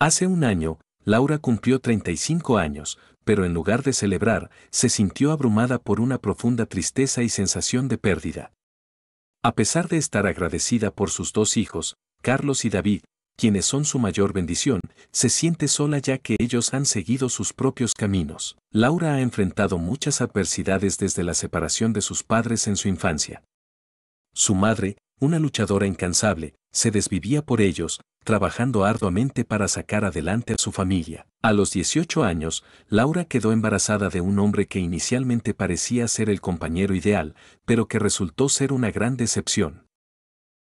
Hace un año, Laura cumplió 35 años, pero en lugar de celebrar, se sintió abrumada por una profunda tristeza y sensación de pérdida. A pesar de estar agradecida por sus dos hijos, Carlos y David, quienes son su mayor bendición, se siente sola ya que ellos han seguido sus propios caminos. Laura ha enfrentado muchas adversidades desde la separación de sus padres en su infancia. Su madre, una luchadora incansable, se desvivía por ellos, trabajando arduamente para sacar adelante a su familia. A los 18 años, Laura quedó embarazada de un hombre que inicialmente parecía ser el compañero ideal, pero que resultó ser una gran decepción.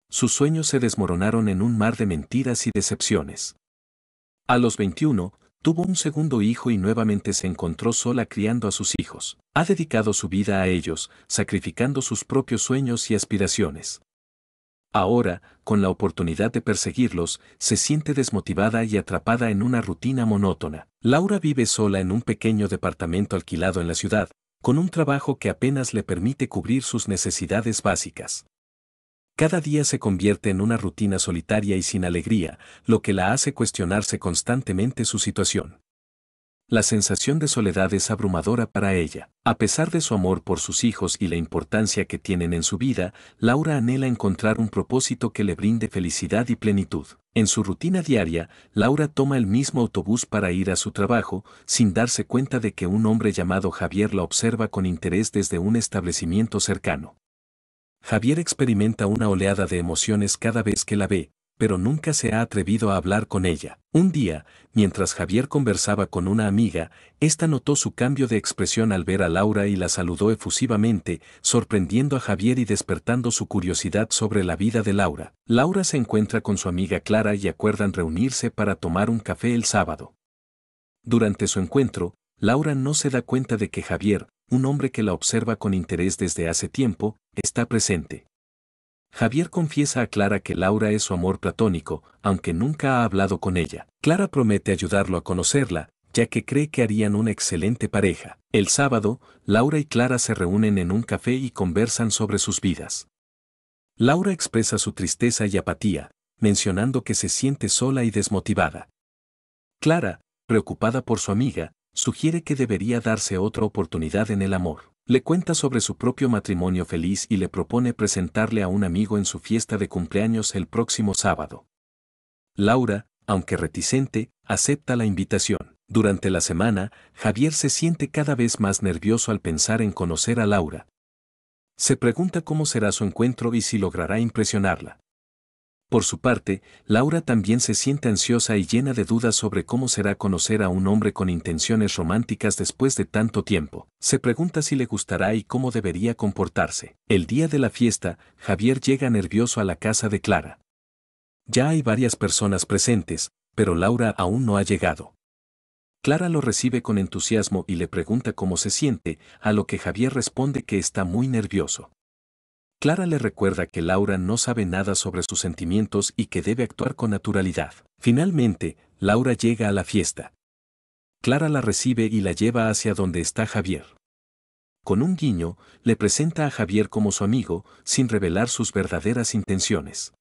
Sus sueños se desmoronaron en un mar de mentiras y decepciones. A los 21, tuvo un segundo hijo y nuevamente se encontró sola criando a sus hijos. Ha dedicado su vida a ellos, sacrificando sus propios sueños y aspiraciones. Ahora, con la oportunidad de perseguirlos, se siente desmotivada y atrapada en una rutina monótona. Laura vive sola en un pequeño departamento alquilado en la ciudad, con un trabajo que apenas le permite cubrir sus necesidades básicas. Cada día se convierte en una rutina solitaria y sin alegría, lo que la hace cuestionarse constantemente su situación. La sensación de soledad es abrumadora para ella. A pesar de su amor por sus hijos y la importancia que tienen en su vida, Laura anhela encontrar un propósito que le brinde felicidad y plenitud. En su rutina diaria, Laura toma el mismo autobús para ir a su trabajo, sin darse cuenta de que un hombre llamado Javier la observa con interés desde un establecimiento cercano. Javier experimenta una oleada de emociones cada vez que la ve, pero nunca se ha atrevido a hablar con ella. Un día, mientras Javier conversaba con una amiga, esta notó su cambio de expresión al ver a Laura y la saludó efusivamente, sorprendiendo a Javier y despertando su curiosidad sobre la vida de Laura. Laura se encuentra con su amiga Clara y acuerdan reunirse para tomar un café el sábado. Durante su encuentro, Laura no se da cuenta de que Javier, un hombre que la observa con interés desde hace tiempo, está presente. Javier confiesa a Clara que Laura es su amor platónico, aunque nunca ha hablado con ella. Clara promete ayudarlo a conocerla, ya que cree que harían una excelente pareja. El sábado, Laura y Clara se reúnen en un café y conversan sobre sus vidas. Laura expresa su tristeza y apatía, mencionando que se siente sola y desmotivada. Clara, preocupada por su amiga, sugiere que debería darse otra oportunidad en el amor. Le cuenta sobre su propio matrimonio feliz y le propone presentarle a un amigo en su fiesta de cumpleaños el próximo sábado. Laura, aunque reticente, acepta la invitación. Durante la semana, Javier se siente cada vez más nervioso al pensar en conocer a Laura. Se pregunta cómo será su encuentro y si logrará impresionarla. Por su parte, Laura también se siente ansiosa y llena de dudas sobre cómo será conocer a un hombre con intenciones románticas después de tanto tiempo. Se pregunta si le gustará y cómo debería comportarse. El día de la fiesta, Javier llega nervioso a la casa de Clara. Ya hay varias personas presentes, pero Laura aún no ha llegado. Clara lo recibe con entusiasmo y le pregunta cómo se siente, a lo que Javier responde que está muy nervioso. Clara le recuerda que Laura no sabe nada sobre sus sentimientos y que debe actuar con naturalidad. Finalmente, Laura llega a la fiesta. Clara la recibe y la lleva hacia donde está Javier. Con un guiño, le presenta a Javier como su amigo, sin revelar sus verdaderas intenciones.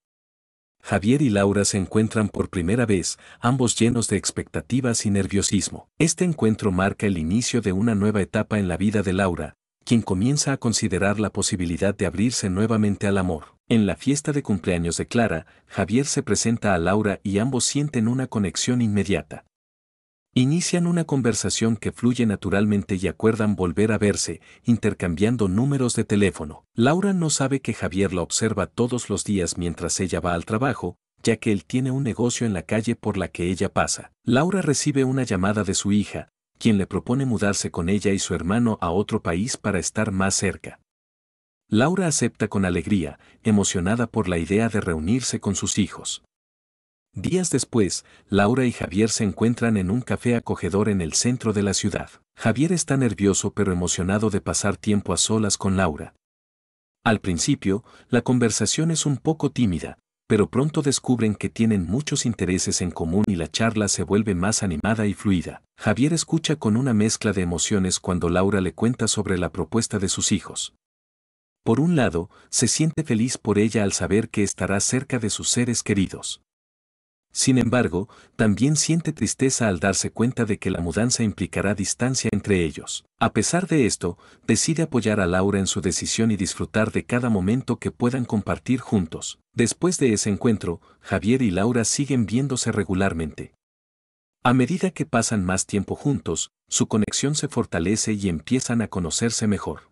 Javier y Laura se encuentran por primera vez, ambos llenos de expectativas y nerviosismo. Este encuentro marca el inicio de una nueva etapa en la vida de Laura, quien comienza a considerar la posibilidad de abrirse nuevamente al amor. En la fiesta de cumpleaños de Clara, Javier se presenta a Laura y ambos sienten una conexión inmediata. Inician una conversación que fluye naturalmente y acuerdan volver a verse, intercambiando números de teléfono. Laura no sabe que Javier la observa todos los días mientras ella va al trabajo, ya que él tiene un negocio en la calle por la que ella pasa. Laura recibe una llamada de su hija, quien le propone mudarse con ella y su hermano a otro país para estar más cerca. Laura acepta con alegría, emocionada por la idea de reunirse con sus hijos. Días después, Laura y Javier se encuentran en un café acogedor en el centro de la ciudad. Javier está nervioso pero emocionado de pasar tiempo a solas con Laura. Al principio, la conversación es un poco tímida, pero pronto descubren que tienen muchos intereses en común y la charla se vuelve más animada y fluida. Javier escucha con una mezcla de emociones cuando Laura le cuenta sobre la propuesta de sus hijos. Por un lado, se siente feliz por ella al saber que estará cerca de sus seres queridos. Sin embargo, también siente tristeza al darse cuenta de que la mudanza implicará distancia entre ellos. A pesar de esto, decide apoyar a Laura en su decisión y disfrutar de cada momento que puedan compartir juntos. Después de ese encuentro, Javier y Laura siguen viéndose regularmente. A medida que pasan más tiempo juntos, su conexión se fortalece y empiezan a conocerse mejor.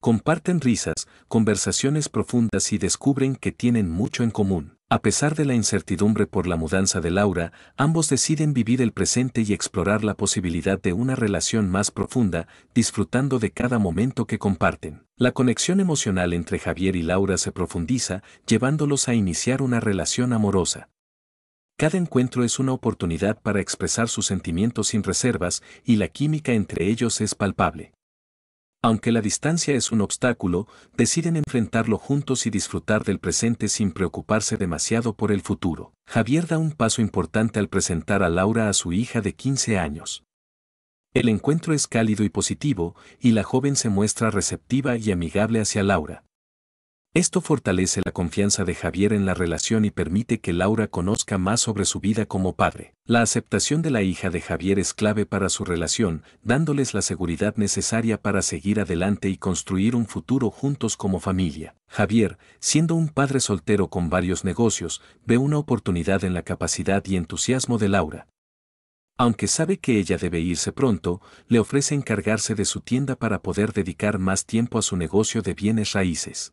Comparten risas, conversaciones profundas y descubren que tienen mucho en común. A pesar de la incertidumbre por la mudanza de Laura, ambos deciden vivir el presente y explorar la posibilidad de una relación más profunda, disfrutando de cada momento que comparten. La conexión emocional entre Javier y Laura se profundiza, llevándolos a iniciar una relación amorosa. Cada encuentro es una oportunidad para expresar sus sentimientos sin reservas y la química entre ellos es palpable. Aunque la distancia es un obstáculo, deciden enfrentarlo juntos y disfrutar del presente sin preocuparse demasiado por el futuro. Javier da un paso importante al presentar a Laura a su hija de 15 años. El encuentro es cálido y positivo, y la joven se muestra receptiva y amigable hacia Laura. Esto fortalece la confianza de Javier en la relación y permite que Laura conozca más sobre su vida como padre. La aceptación de la hija de Javier es clave para su relación, dándoles la seguridad necesaria para seguir adelante y construir un futuro juntos como familia. Javier, siendo un padre soltero con varios negocios, ve una oportunidad en la capacidad y entusiasmo de Laura. Aunque sabe que ella debe irse pronto, le ofrece encargarse de su tienda para poder dedicar más tiempo a su negocio de bienes raíces.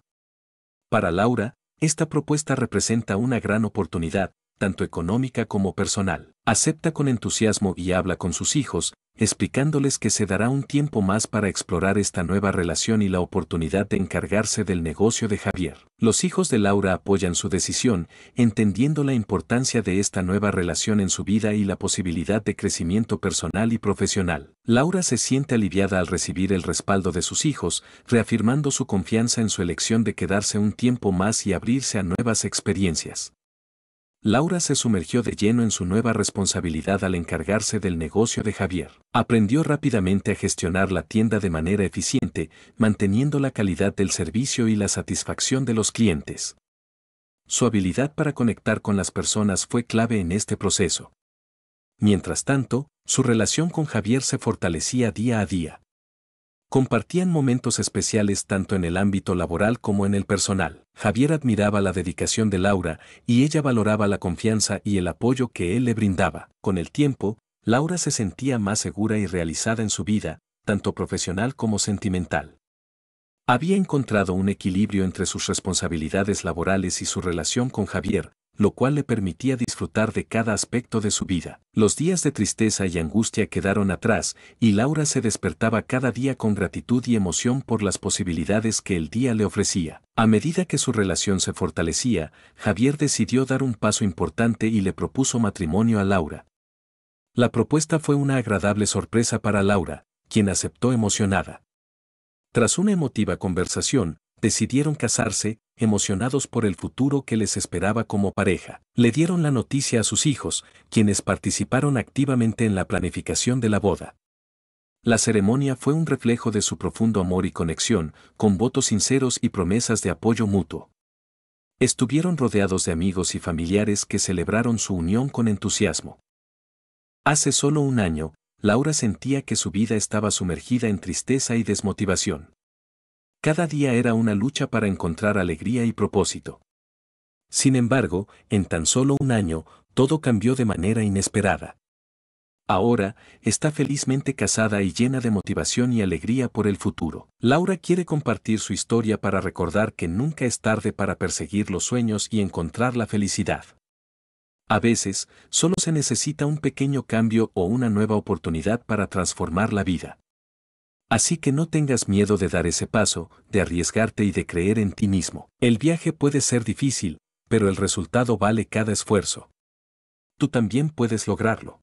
Para Laura, esta propuesta representa una gran oportunidad, tanto económica como personal. Acepta con entusiasmo y habla con sus hijos, explicándoles que se dará un tiempo más para explorar esta nueva relación y la oportunidad de encargarse del negocio de Javier. Los hijos de Laura apoyan su decisión, entendiendo la importancia de esta nueva relación en su vida y la posibilidad de crecimiento personal y profesional. Laura se siente aliviada al recibir el respaldo de sus hijos, reafirmando su confianza en su elección de quedarse un tiempo más y abrirse a nuevas experiencias. Laura se sumergió de lleno en su nueva responsabilidad al encargarse del negocio de Javier. Aprendió rápidamente a gestionar la tienda de manera eficiente, manteniendo la calidad del servicio y la satisfacción de los clientes. Su habilidad para conectar con las personas fue clave en este proceso. Mientras tanto, su relación con Javier se fortalecía día a día. Compartían momentos especiales tanto en el ámbito laboral como en el personal. Javier admiraba la dedicación de Laura y ella valoraba la confianza y el apoyo que él le brindaba. Con el tiempo, Laura se sentía más segura y realizada en su vida, tanto profesional como sentimental. Había encontrado un equilibrio entre sus responsabilidades laborales y su relación con Javier, lo cual le permitía disfrutar de cada aspecto de su vida. Los días de tristeza y angustia quedaron atrás, y Laura se despertaba cada día con gratitud y emoción por las posibilidades que el día le ofrecía. A medida que su relación se fortalecía, Javier decidió dar un paso importante y le propuso matrimonio a Laura. La propuesta fue una agradable sorpresa para Laura, quien aceptó emocionada. Tras una emotiva conversación, decidieron casarse, emocionados por el futuro que les esperaba como pareja. Le dieron la noticia a sus hijos, quienes participaron activamente en la planificación de la boda. La ceremonia fue un reflejo de su profundo amor y conexión, con votos sinceros y promesas de apoyo mutuo. Estuvieron rodeados de amigos y familiares que celebraron su unión con entusiasmo. Hace solo un año, Laura sentía que su vida estaba sumergida en tristeza y desmotivación. Cada día era una lucha para encontrar alegría y propósito. Sin embargo, en tan solo un año, todo cambió de manera inesperada. Ahora, está felizmente casada y llena de motivación y alegría por el futuro. Laura quiere compartir su historia para recordar que nunca es tarde para perseguir los sueños y encontrar la felicidad. A veces, solo se necesita un pequeño cambio o una nueva oportunidad para transformar la vida. Así que no tengas miedo de dar ese paso, de arriesgarte y de creer en ti mismo. El viaje puede ser difícil, pero el resultado vale cada esfuerzo. Tú también puedes lograrlo.